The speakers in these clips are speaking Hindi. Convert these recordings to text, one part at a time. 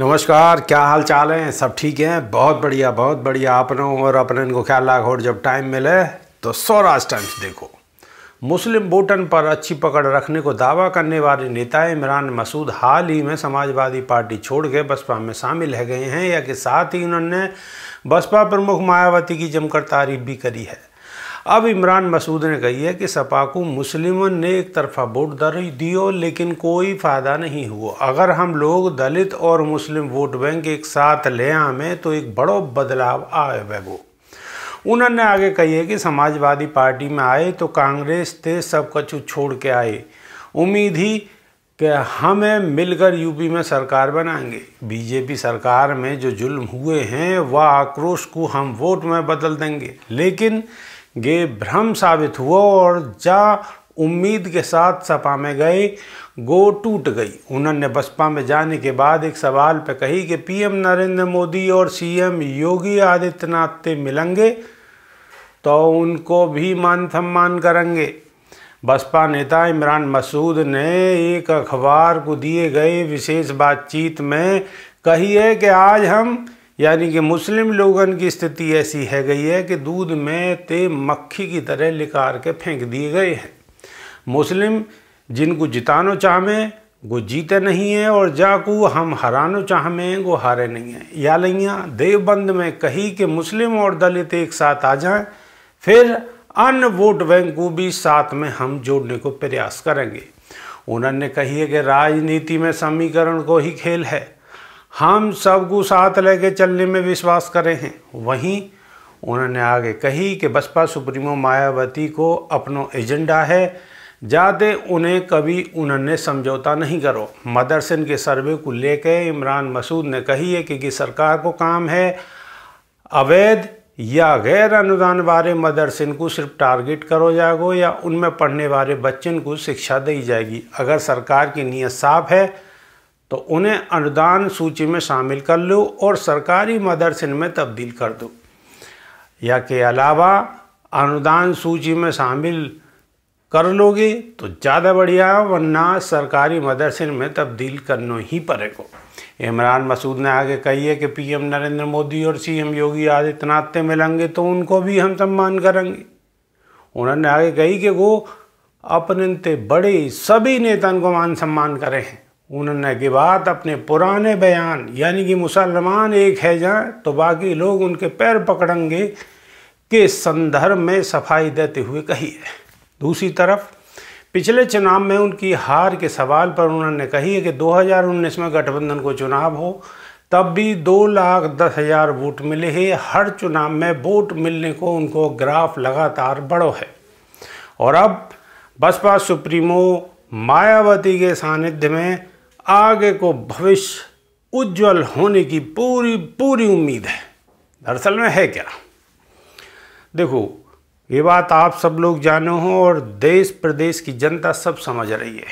नमस्कार क्या हाल चाल हैं सब ठीक हैं बहुत बढ़िया बहुत बढ़िया अपनों और अपने को ख्याल और जब टाइम मिले तो स्वराज टाइम्स देखो मुस्लिम बोटन पर अच्छी पकड़ रखने को दावा करने वाले नेता इमरान मसूद हाल ही में समाजवादी पार्टी छोड़ के बसपा में शामिल है गए हैं या कि साथ ही उन्होंने बसपा प्रमुख मायावती की जमकर तारीफ भी करी है अब इमरान मसूद ने कही है कि सपा को मुस्लिमों ने एक तरफा वोट दियो लेकिन कोई फ़ायदा नहीं हुआ अगर हम लोग दलित और मुस्लिम वोट बैंक एक साथ ले आवें तो एक बड़ो बदलाव आए वो उन्होंने आगे कही है कि समाजवादी पार्टी में आए तो कांग्रेस थे सब कछु छोड़ के आए उम्मीद ही कि हमें मिलकर यूपी में सरकार बनाएंगे बीजेपी सरकार में जो जुल्म हुए हैं वह आक्रोश को हम वोट में बदल देंगे लेकिन गे भ्रम साबित हुआ और जा उम्मीद के साथ सपा में गए गो टूट गई उन्होंने बसपा में जाने के बाद एक सवाल पर कही कि पीएम नरेंद्र मोदी और सीएम योगी आदित्यनाथ से मिलेंगे तो उनको भी मान सम्मान करेंगे बसपा नेता इमरान मसूद ने एक अखबार को दिए गए विशेष बातचीत में कही है कि आज हम यानी कि मुस्लिम लोगन की स्थिति ऐसी है गई है कि दूध में ते मक्खी की तरह लिकार के फेंक दिए गए हैं मुस्लिम जिनको जितानो चाहमें वो जीते नहीं हैं और जाकू हम हरानो चाहमें वो हारे नहीं हैं या लैया देवबंद में कही कि मुस्लिम और दलित एक साथ आ जाएं फिर अन्य वोट बैंक को भी साथ में हम जोड़ने को प्रयास करेंगे उन्होंने कही है कि राजनीति में समीकरण को ही खेल है हम सबको साथ लेके चलने में विश्वास करे हैं वहीं उन्होंने आगे कही कि बसपा सुप्रीमो मायावती को अपनो एजेंडा है जाते उन्हें कभी उन्होंने समझौता नहीं करो मदरसन के सर्वे को लेकर इमरान मसूद ने कही है कि सरकार को काम है अवैध या गैर अनुदान वाले मदरसन को सिर्फ टारगेट करो जाएगो या उनमें पढ़ने वाले बच्चन को शिक्षा दी जाएगी अगर सरकार की नीयत साफ है तो उन्हें अनुदान सूची में शामिल कर लो और सरकारी मदरसे में तब्दील कर दो या के अलावा अनुदान सूची में शामिल कर लोगे तो ज़्यादा बढ़िया वरना सरकारी मदरसे में तब्दील करना ही पड़ेगा इमरान मसूद ने आगे कही है कि पीएम नरेंद्र मोदी और सीएम योगी आदित्यनाथ से मिलेंगे तो उनको भी हम सम्मान करेंगे उन्होंने आगे कही कि वो अपने बड़े सभी नेताओं को मान सम्मान करें हैं उन्होंने के बाद अपने पुराने बयान यानी कि मुसलमान एक है जहाँ तो बाकी लोग उनके पैर पकड़ेंगे के संदर्भ में सफाई देते हुए कही है दूसरी तरफ पिछले चुनाव में उनकी हार के सवाल पर उन्होंने कही है कि 2019 में गठबंधन को चुनाव हो तब भी दो लाख दस हज़ार वोट मिले हैं हर चुनाव में वोट मिलने को उनको ग्राफ लगातार बढ़ो है और अब बसपा सुप्रीमो मायावती के सानिध्य में आगे को भविष्य उज्जवल होने की पूरी पूरी उम्मीद है दरअसल में है क्या देखो ये बात आप सब लोग जाने हो और देश प्रदेश की जनता सब समझ रही है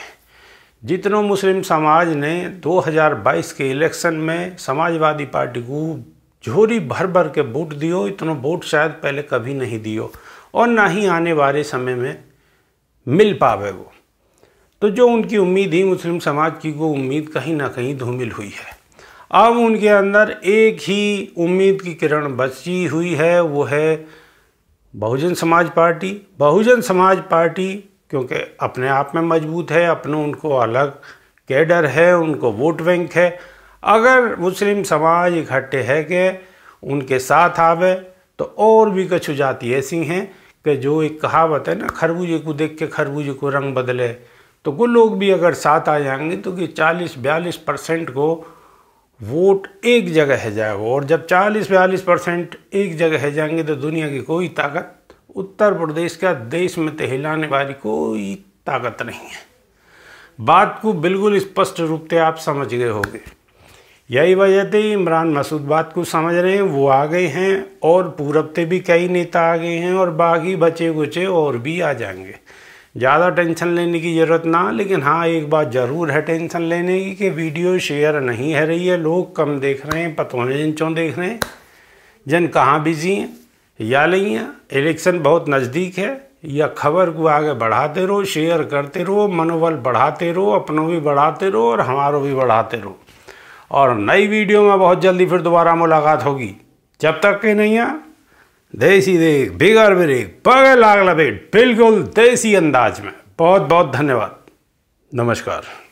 जितनों मुस्लिम समाज ने 2022 के इलेक्शन में समाजवादी पार्टी को झोरी भर भर के वोट दियो इतनों वोट शायद पहले कभी नहीं दियो और ना ही आने वाले समय में मिल पावे वो तो जो उनकी उम्मीद ही मुस्लिम समाज की वो उम्मीद कहीं ना कहीं धूमिल हुई है अब उनके अंदर एक ही उम्मीद की किरण बची हुई है वो है बहुजन समाज पार्टी बहुजन समाज पार्टी क्योंकि अपने आप में मजबूत है अपने उनको अलग कैडर है उनको वोट बैंक है अगर मुस्लिम समाज इकट्ठे है कि उनके साथ आवे तो और भी कछु जाति ऐसी हैं कि जो एक कहावत है ना खरबूजे को देख के खरबूजे को रंग बदले तो वो लोग भी अगर साथ आ जाएंगे तो कि 40-42 परसेंट को वोट एक जगह है जाएगा और जब 40-42 परसेंट एक जगह है जाएंगे तो दुनिया की कोई ताकत उत्तर प्रदेश का देश में तहलाने वाली कोई ताकत नहीं है बात को बिल्कुल स्पष्ट रूप से आप समझ गए होंगे यही वजह थी इमरान मसूद बात को समझ रहे हैं वो आ गए हैं और पूरब से भी कई नेता आ गए हैं और बाकी बचे कुचे और भी आ जाएंगे ज़्यादा टेंशन लेने की ज़रूरत ना लेकिन हाँ एक बात ज़रूर है टेंशन लेने की कि वीडियो शेयर नहीं है रही है लोग कम देख रहे हैं पतों जिन चौं देख रहे हैं जन कहाँ बिजी हैं या नहीं है इलेक्शन बहुत नज़दीक है या खबर को आगे बढ़ाते रहो शेयर करते रहो मनोबल बढ़ाते रहो अपनों भी बढ़ाते रहो और हमारों भी बढ़ाते रहो और नई वीडियो में बहुत जल्दी फिर दोबारा मुलाकात होगी जब तक के नहीं है देसी देख बिगर बिरेक पगल लागला बेट बिल्कुल देसी अंदाज में बहुत बहुत धन्यवाद नमस्कार